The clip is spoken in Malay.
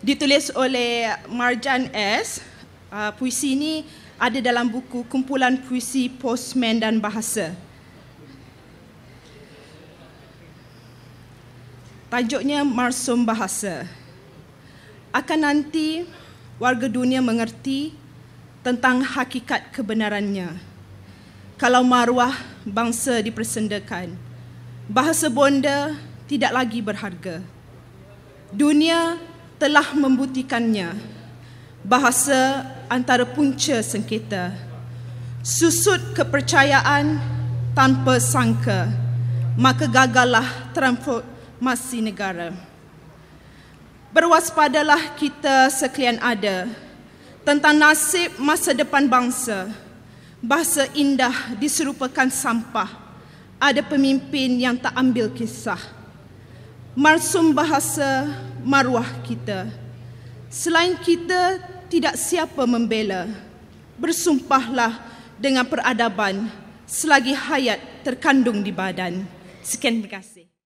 ditulis oleh Marjan S. Uh, puisi ini ada dalam buku kumpulan puisi Postman dan Bahasa. Tajuknya Marsum Bahasa. Akan nanti warga dunia mengerti tentang hakikat kebenarannya. Kalau maruah bangsa dipersendakan, bahasa bonda tidak lagi berharga. Dunia telah membuktikannya bahasa antara punca sengketa susut kepercayaan tanpa sangka maka gagallah transformasi negara berwaspadalah kita sekalian ada tentang nasib masa depan bangsa bahasa indah diserupakan sampah ada pemimpin yang tak ambil kisah marsum bahasa maruah kita selain kita tidak siapa membela bersumpahlah dengan peradaban selagi hayat terkandung di badan sekian terima kasih